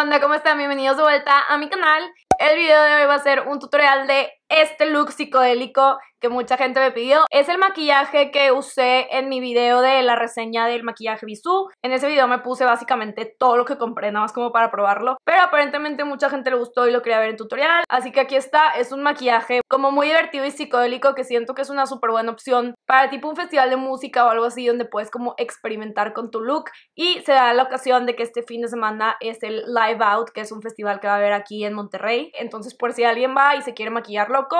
onda? ¿Cómo están? Bienvenidos de vuelta a mi canal. El video de hoy va a ser un tutorial de este look psicodélico que mucha gente me pidió. Es el maquillaje que usé en mi video de la reseña del maquillaje Bisú. En ese video me puse básicamente todo lo que compré, nada más como para probarlo. Pero aparentemente mucha gente le gustó y lo quería ver en tutorial. Así que aquí está, es un maquillaje como muy divertido y psicodélico que siento que es una súper buena opción para tipo un festival de música o algo así donde puedes como experimentar con tu look. Y se da la ocasión de que este fin de semana es el Live Out, que es un festival que va a haber aquí en Monterrey. Entonces por si alguien va y se quiere maquillar loco,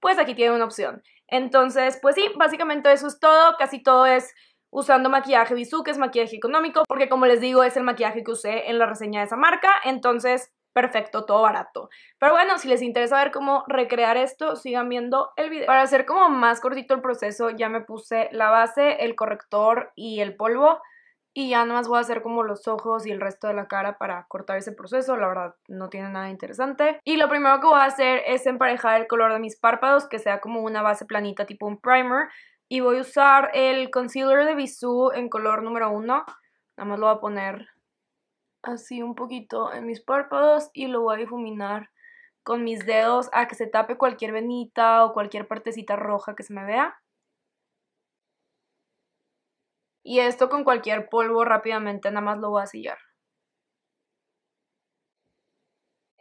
pues aquí tienen una opción. Entonces, pues sí, básicamente eso es todo, casi todo es usando maquillaje Bisú, es maquillaje económico, porque como les digo, es el maquillaje que usé en la reseña de esa marca, entonces perfecto, todo barato. Pero bueno, si les interesa ver cómo recrear esto, sigan viendo el video. Para hacer como más cortito el proceso, ya me puse la base, el corrector y el polvo, y ya nada más voy a hacer como los ojos y el resto de la cara para cortar ese proceso. La verdad no tiene nada interesante. Y lo primero que voy a hacer es emparejar el color de mis párpados que sea como una base planita tipo un primer. Y voy a usar el concealer de Bisú en color número 1. Nada más lo voy a poner así un poquito en mis párpados y lo voy a difuminar con mis dedos a que se tape cualquier venita o cualquier partecita roja que se me vea. Y esto con cualquier polvo rápidamente nada más lo voy a sellar.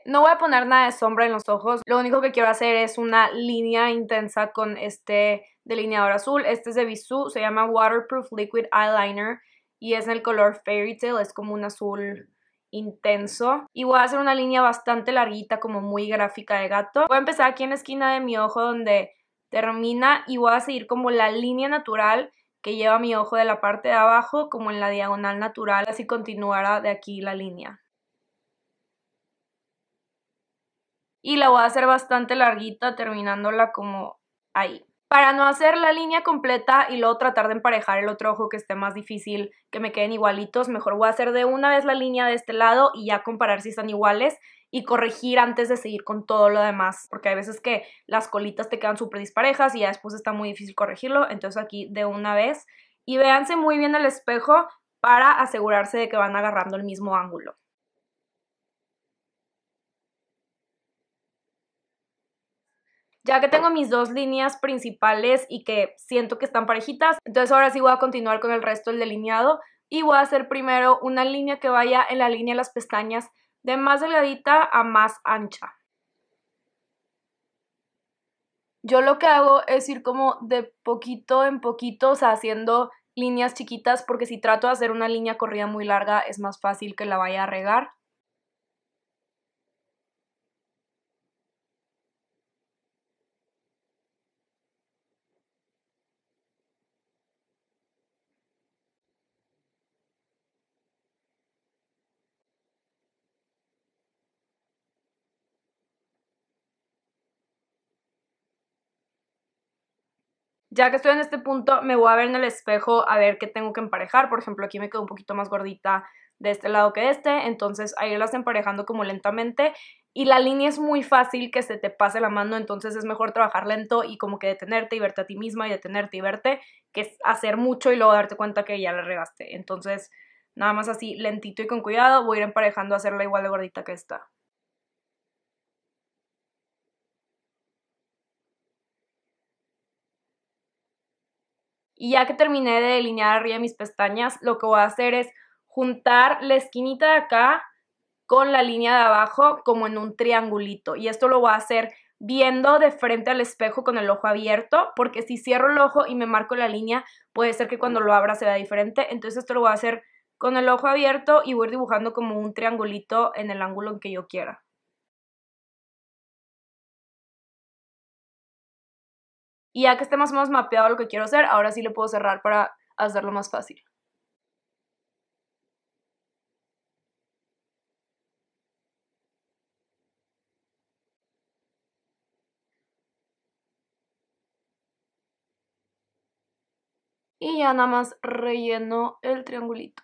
No voy a poner nada de sombra en los ojos. Lo único que quiero hacer es una línea intensa con este delineador azul. Este es de Bisú, se llama Waterproof Liquid Eyeliner y es en el color Fairy Tail, es como un azul intenso. Y voy a hacer una línea bastante larguita, como muy gráfica de gato. Voy a empezar aquí en la esquina de mi ojo donde termina y voy a seguir como la línea natural que lleva mi ojo de la parte de abajo como en la diagonal natural, así continuará de aquí la línea. Y la voy a hacer bastante larguita terminándola como ahí. Para no hacer la línea completa y luego tratar de emparejar el otro ojo que esté más difícil, que me queden igualitos, mejor voy a hacer de una vez la línea de este lado y ya comparar si están iguales y corregir antes de seguir con todo lo demás, porque hay veces que las colitas te quedan súper disparejas y ya después está muy difícil corregirlo, entonces aquí de una vez y véanse muy bien el espejo para asegurarse de que van agarrando el mismo ángulo. Ya que tengo mis dos líneas principales y que siento que están parejitas, entonces ahora sí voy a continuar con el resto del delineado y voy a hacer primero una línea que vaya en la línea de las pestañas de más delgadita a más ancha. Yo lo que hago es ir como de poquito en poquito, o sea, haciendo líneas chiquitas, porque si trato de hacer una línea corrida muy larga es más fácil que la vaya a regar. ya que estoy en este punto, me voy a ver en el espejo a ver qué tengo que emparejar. Por ejemplo, aquí me quedo un poquito más gordita de este lado que de este, entonces ahí las emparejando como lentamente. Y la línea es muy fácil que se te pase la mano, entonces es mejor trabajar lento y como que detenerte y verte a ti misma y detenerte y verte, que es hacer mucho y luego darte cuenta que ya la regaste. Entonces, nada más así, lentito y con cuidado, voy a ir emparejando a hacerla igual de gordita que esta. Y ya que terminé de delinear arriba mis pestañas, lo que voy a hacer es juntar la esquinita de acá con la línea de abajo como en un triangulito. Y esto lo voy a hacer viendo de frente al espejo con el ojo abierto, porque si cierro el ojo y me marco la línea, puede ser que cuando lo abra se vea diferente. Entonces esto lo voy a hacer con el ojo abierto y voy a ir dibujando como un triangulito en el ángulo en que yo quiera. Y ya que esté más o menos mapeado lo que quiero hacer, ahora sí le puedo cerrar para hacerlo más fácil. Y ya nada más relleno el triangulito.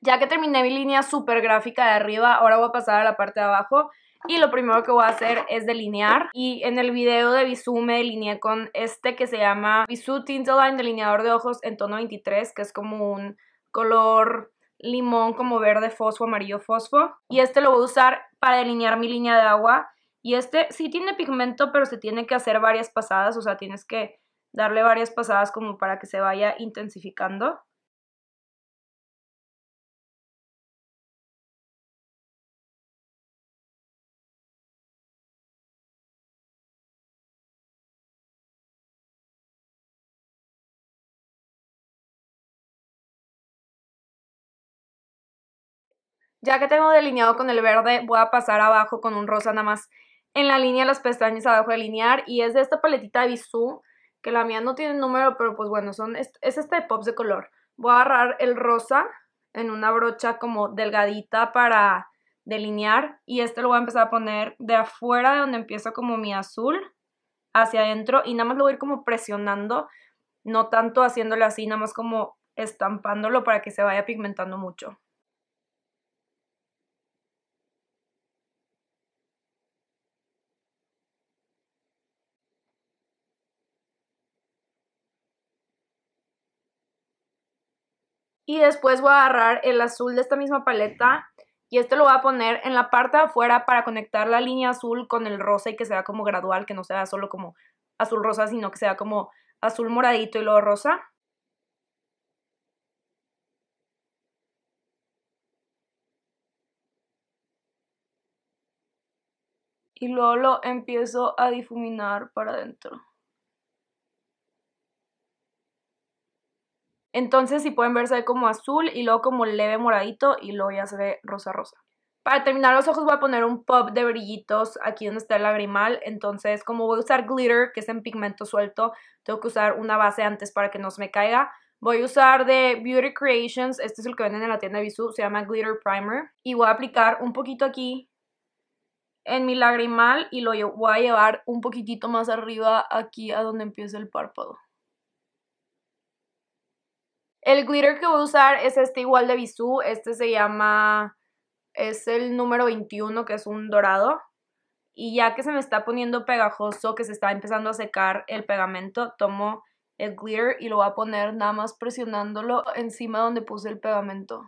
Ya que terminé mi línea súper gráfica de arriba, ahora voy a pasar a la parte de abajo. Y lo primero que voy a hacer es delinear. Y en el video de Bisú me delineé con este que se llama Bisú Line Delineador de Ojos en tono 23, que es como un color limón como verde fosfo, amarillo fosfo. Y este lo voy a usar para delinear mi línea de agua. Y este sí tiene pigmento, pero se tiene que hacer varias pasadas, o sea, tienes que darle varias pasadas como para que se vaya intensificando. Ya que tengo delineado con el verde, voy a pasar abajo con un rosa nada más en la línea de las pestañas abajo de linear. Y es de esta paletita de Bisú, que la mía no tiene número, pero pues bueno, son, es, este de Pops de color. Voy a agarrar el rosa en una brocha como delgadita para delinear. Y este lo voy a empezar a poner de afuera de donde empieza como mi azul hacia adentro. Y nada más lo voy a ir como presionando, no tanto haciéndole así, nada más como estampándolo para que se vaya pigmentando mucho. Y después voy a agarrar el azul de esta misma paleta y este lo voy a poner en la parte de afuera para conectar la línea azul con el rosa y que sea como gradual, que no sea solo como azul rosa, sino que sea como azul moradito y luego rosa. Y luego lo empiezo a difuminar para adentro. Entonces, si pueden ver, se ve como azul y luego como leve moradito y luego ya se ve rosa rosa. Para terminar los ojos voy a poner un pop de brillitos aquí donde está el lagrimal. Entonces, como voy a usar glitter, que es en pigmento suelto, tengo que usar una base antes para que no se me caiga. Voy a usar de Beauty Creations, este es el que venden en la tienda de se llama Glitter Primer. Y voy a aplicar un poquito aquí en mi lagrimal y lo voy a llevar un poquitito más arriba aquí a donde empieza el párpado. El glitter que voy a usar es este igual de Bisú. Este se llama... Es el número 21, que es un dorado. Y ya que se me está poniendo pegajoso, que se está empezando a secar el pegamento, tomo el glitter y lo voy a poner nada más presionándolo encima donde puse el pegamento.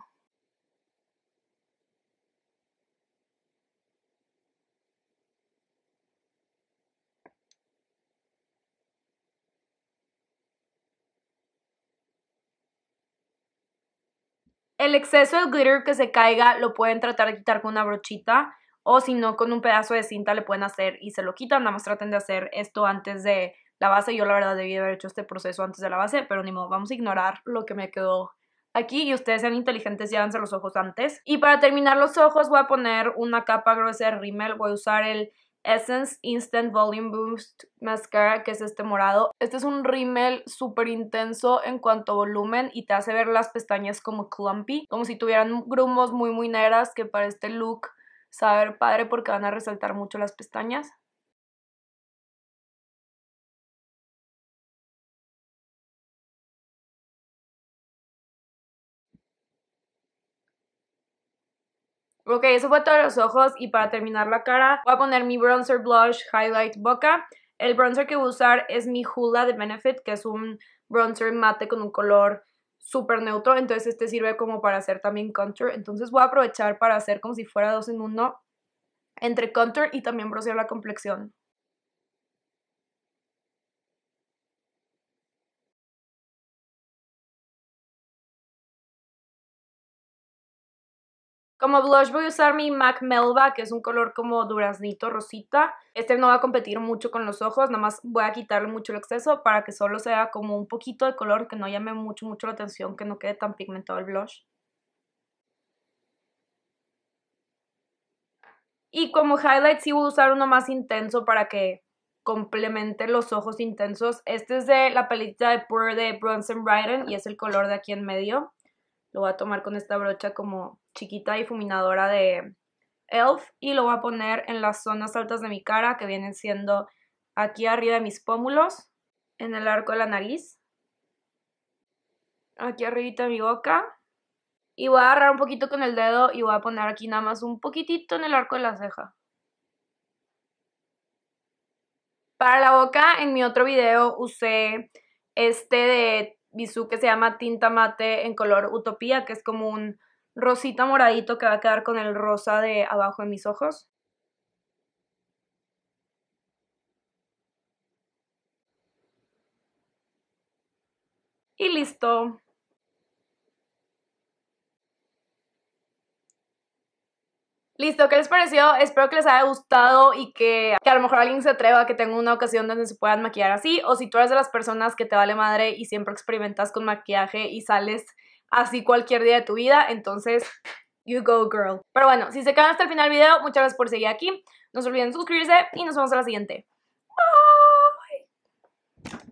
El exceso de glitter que se caiga lo pueden tratar de quitar con una brochita o si no con un pedazo de cinta le pueden hacer y se lo quitan. Nada más traten de hacer esto antes de la base. Yo la verdad debí haber hecho este proceso antes de la base, pero ni modo, vamos a ignorar lo que me quedó aquí y ustedes sean inteligentes y háganse los ojos antes. Y para terminar los ojos voy a poner una capa gruesa de rímel, voy a usar el Essence Instant Volume Boost Mascara, que es este morado. Este es un rímel súper intenso en cuanto a volumen y te hace ver las pestañas como clumpy, como si tuvieran grumos muy muy negras que para este look saber padre porque van a resaltar mucho las pestañas. Ok, eso fue todos los ojos y para terminar la cara voy a poner mi bronzer blush highlight boca. El bronzer que voy a usar es mi Hula de Benefit, que es un bronzer mate con un color súper neutro, entonces este sirve como para hacer también contour, entonces voy a aprovechar para hacer como si fuera dos en uno entre contour y también broncear la complexión. Como blush voy a usar mi MAC Melva, que es un color como duraznito rosita. Este no va a competir mucho con los ojos, nada más voy a quitarle mucho el exceso para que solo sea como un poquito de color, que no llame mucho, mucho la atención, que no quede tan pigmentado el blush. Y como highlight sí voy a usar uno más intenso para que complemente los ojos intensos. Este es de la pelita de Pure de Bronson Brighton y es el color de aquí en medio. Lo voy a tomar con esta brocha como chiquita difuminadora de ELF y lo voy a poner en las zonas altas de mi cara que vienen siendo aquí arriba de mis pómulos, en el arco de la nariz, aquí arribita de mi boca y voy a agarrar un poquito con el dedo y voy a poner aquí nada más un poquitito en el arco de la ceja. Para la boca, en mi otro video usé este de Bisú que se llama Tinta Mate en color Utopía, que es como un rosita moradito que va a quedar con el rosa de abajo de mis ojos. Y listo. Listo, ¿qué les pareció? Espero que les haya gustado y que, a lo mejor alguien se atreva a que tenga una ocasión donde se puedan maquillar así. O si tú eres de las personas que te vale madre y siempre experimentas con maquillaje y sales así cualquier día de tu vida, entonces you go girl. Pero bueno, si se quedan hasta el final del video, muchas gracias por seguir aquí, no se olviden suscribirse y nos vemos a la siguiente.